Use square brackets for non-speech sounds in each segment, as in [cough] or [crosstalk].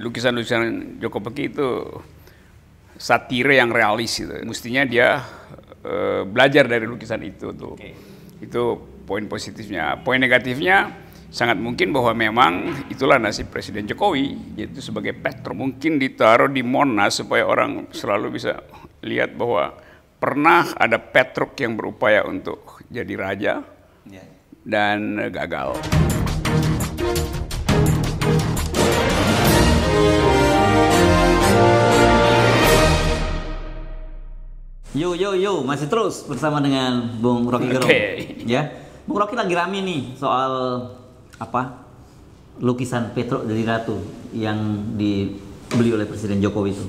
lukisan-lukisan Joko Peki itu satire yang realis itu. Mestinya dia uh, belajar dari lukisan itu tuh. Okay. Itu poin positifnya. Poin negatifnya sangat mungkin bahwa memang itulah nasib Presiden Jokowi yaitu sebagai petro mungkin ditaruh di Monas supaya orang selalu bisa lihat bahwa pernah ada petruk yang berupaya untuk jadi raja iya. dan gagal. Yo yo yo, masih terus bersama dengan Bung Rocky Gerung. Okay. Ya. Bung Rocky lagi rame nih soal apa? Lukisan Petro dari Ratu yang dibeli oleh Presiden Jokowi itu.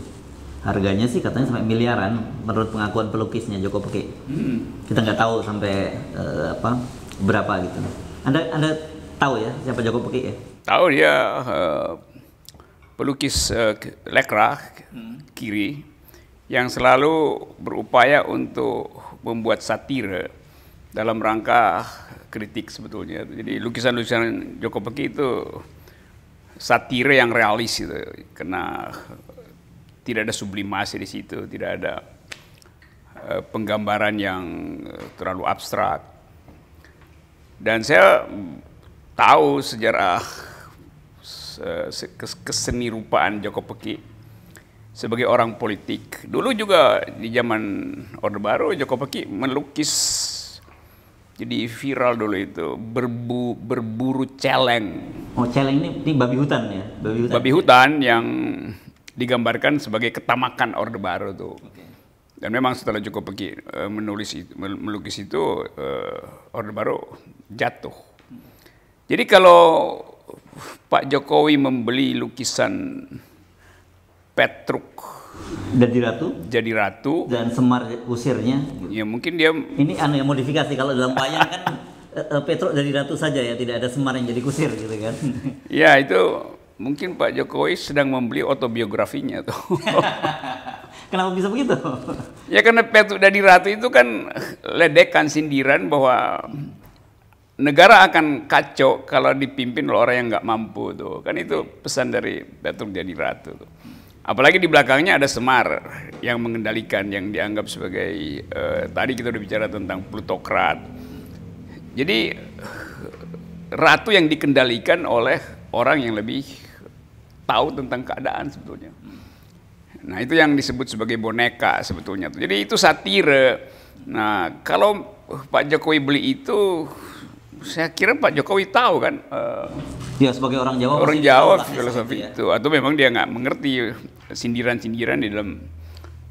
Harganya sih katanya sampai miliaran menurut pengakuan pelukisnya Joko Peke. Hmm. Kita nggak tahu sampai uh, apa berapa gitu. Anda Anda tahu ya siapa Joko Peke ya? Tahu dia uh, pelukis uh, eh, lekra hmm. kiri yang selalu berupaya untuk membuat satire dalam rangka kritik sebetulnya. Jadi lukisan-lukisan Joko Peki itu satire yang realis itu, karena tidak ada sublimasi di situ, tidak ada eh, penggambaran yang eh, terlalu abstrak. Dan saya tahu sejarah eh, kesenirupaan keseni rupaan Joko Peki sebagai orang politik. Dulu juga di zaman Orde Baru Joko Paki melukis jadi viral dulu itu berbu berburu celeng. Oh celeng ini, ini babi hutan ya? Babi hutan. Babi hutan yang digambarkan sebagai ketamakan Orde Baru tuh. Dan memang setelah Joko Peki eh, menulis itu, melukis itu eh, Orde Baru jatuh. Jadi kalau Pak Jokowi membeli lukisan Petruk jadi ratu jadi ratu dan Semar usirnya gitu. ya mungkin dia ini anu yang modifikasi kalau dalam wayang kan [laughs] eh, eh, Petruk jadi ratu saja ya tidak ada Semar yang jadi kusir gitu kan [laughs] ya itu mungkin Pak Jokowi sedang membeli autobiografinya tuh [laughs] kenapa bisa begitu ya karena Petruk jadi ratu itu kan ledekan sindiran bahwa negara akan kacau kalau dipimpin oleh orang yang nggak mampu tuh kan itu pesan dari Petruk jadi ratu tuh Apalagi di belakangnya ada Semar yang mengendalikan, yang dianggap sebagai eh, tadi kita udah bicara tentang plutokrat. Jadi ratu yang dikendalikan oleh orang yang lebih tahu tentang keadaan sebetulnya. Nah itu yang disebut sebagai boneka sebetulnya. Jadi itu satire. Nah kalau Pak Jokowi beli itu saya kira Pak Jokowi tahu kan. Uh, ya sebagai orang Jawa. Orang Jawa filosofi ya. itu atau memang dia nggak mengerti sindiran-sindiran di dalam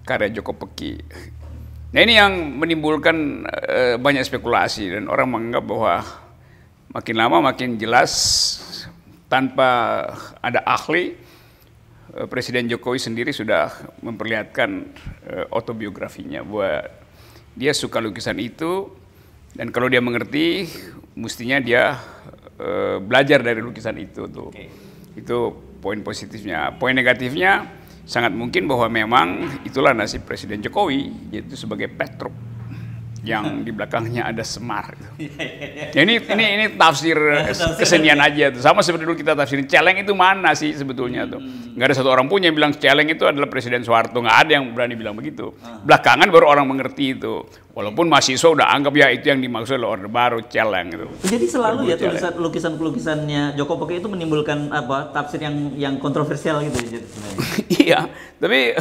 karya Joko Peki. Nah ini yang menimbulkan uh, banyak spekulasi dan orang menganggap bahwa makin lama makin jelas tanpa ada ahli uh, Presiden Jokowi sendiri sudah memperlihatkan uh, autobiografinya bahwa dia suka lukisan itu dan kalau dia mengerti, mestinya dia uh, belajar dari lukisan itu tuh. Okay. Itu poin positifnya. Poin negatifnya sangat mungkin bahwa memang itulah nasib Presiden Jokowi yaitu sebagai petruk yang di belakangnya ada semar. Gitu. [laughs] ya, ini ini ini tafsir [laughs] kesenian aja tuh. Sama seperti dulu kita tafsirin celeng itu mana sih sebetulnya tuh. Enggak hmm. ada satu orang pun yang bilang celeng itu adalah Presiden Soeharto. Enggak ada yang berani bilang begitu. Ah. Belakangan baru orang mengerti itu. Walaupun mahasiswa udah anggap ya itu yang dimaksud oleh Orde Baru celeng itu. Jadi selalu Terbuk ya tulisan lukisan lukisannya Joko Poke itu menimbulkan apa tafsir yang yang kontroversial gitu ya, [laughs] Iya, tapi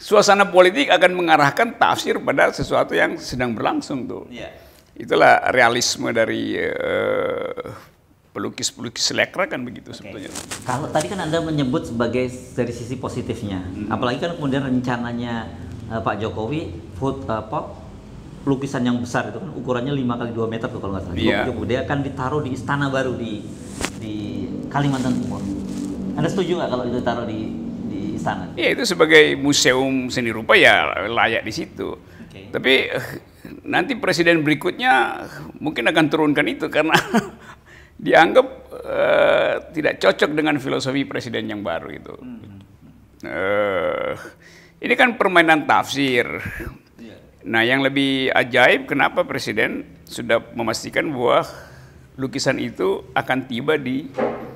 suasana politik akan mengarahkan tafsir pada sesuatu yang sedang berlangsung tuh. Ya. Itulah realisme dari uh, pelukis-pelukis selekra kan begitu okay. sebetulnya. Kalau tadi kan Anda menyebut sebagai dari sisi positifnya. Hmm. Apalagi kan kemudian rencananya uh, Pak Jokowi food uh, pop lukisan yang besar itu kan ukurannya 5 kali 2 meter tuh kalau nggak salah. Yeah. Kemudian akan ditaruh di istana baru di di Kalimantan Timur. Anda setuju nggak kalau itu taruh di istana. Iya itu sebagai museum seni rupa ya layak di situ. Okay. Tapi eh, nanti presiden berikutnya mungkin akan turunkan itu karena [laughs] dianggap uh, tidak cocok dengan filosofi presiden yang baru itu. Hmm. Uh, ini kan permainan tafsir. Iya. Nah, yang lebih ajaib kenapa presiden sudah memastikan bahwa lukisan itu akan tiba di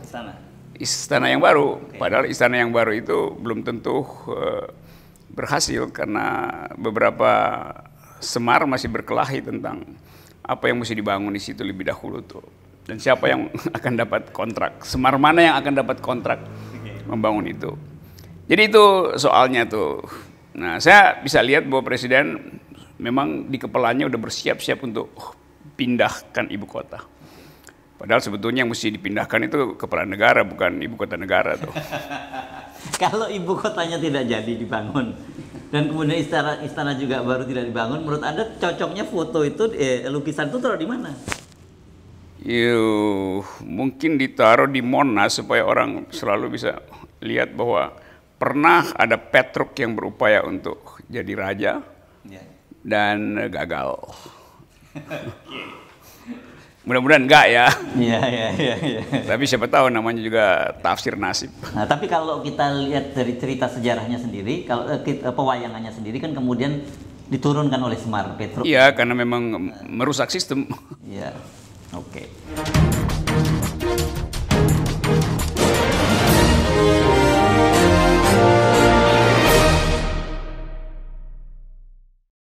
sana istana yang baru. Okay. Padahal istana yang baru itu belum tentu uh, berhasil karena beberapa semar masih berkelahi tentang apa yang mesti dibangun di situ lebih dahulu tuh. Dan siapa yang [laughs] akan dapat kontrak? Semar mana yang akan dapat kontrak membangun itu? Jadi itu soalnya tuh. Nah, saya bisa lihat bahwa presiden memang di kepalanya udah bersiap-siap untuk pindahkan ibu kota. Padahal sebetulnya yang mesti dipindahkan itu kepala negara bukan ibu kota negara tuh. [laughs] Kalau ibu kotanya tidak jadi dibangun dan kemudian istana istana juga baru tidak dibangun, menurut Anda cocoknya foto itu eh, lukisan itu taruh di mana? Yuh, mungkin ditaruh di Monas supaya orang selalu bisa lihat bahwa pernah ada Petruk yang berupaya untuk jadi raja iya. dan gagal. [laughs] Mudah-mudahan enggak ya. Iya, iya, iya. Ya. Tapi siapa tahu namanya juga tafsir nasib. Nah, tapi kalau kita lihat dari cerita sejarahnya sendiri, kalau eh, eh pewayangannya sendiri kan kemudian diturunkan oleh Semar Petro. Iya, karena memang merusak sistem. Iya. Oke. Okay.